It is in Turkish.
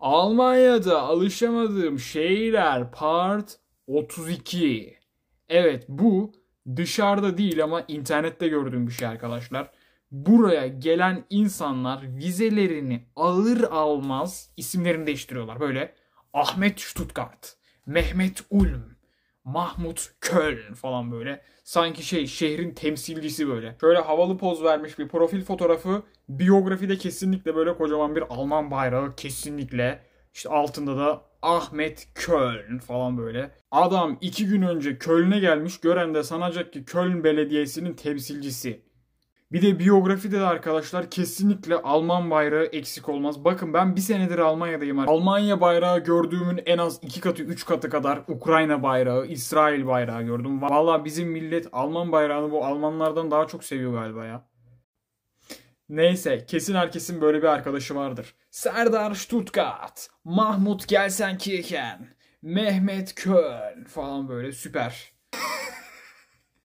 Almanya'da alışamadığım şeyler part 32. Evet bu dışarıda değil ama internette gördüğüm bir şey arkadaşlar. Buraya gelen insanlar vizelerini alır almaz isimlerini değiştiriyorlar. Böyle Ahmet Stuttgart, Mehmet Ulm, Mahmut Köln falan böyle. Sanki şey şehrin temsilcisi böyle. Şöyle havalı poz vermiş bir profil fotoğrafı. Biyografide kesinlikle böyle kocaman bir Alman bayrağı kesinlikle. İşte altında da Ahmet Köln falan böyle. Adam iki gün önce Köln'e gelmiş gören de sanacak ki Köln Belediyesi'nin temsilcisi. Bir de biyografide de arkadaşlar kesinlikle Alman bayrağı eksik olmaz. Bakın ben bir senedir Almanya'dayım. Almanya bayrağı gördüğümün en az iki katı üç katı kadar Ukrayna bayrağı, İsrail bayrağı gördüm. Valla bizim millet Alman bayrağını bu Almanlardan daha çok seviyor galiba ya. Neyse kesin herkesin böyle bir arkadaşı vardır. Serdar Stuttgart, Mahmut Gelsenkirchen, Mehmet Köln falan böyle süper.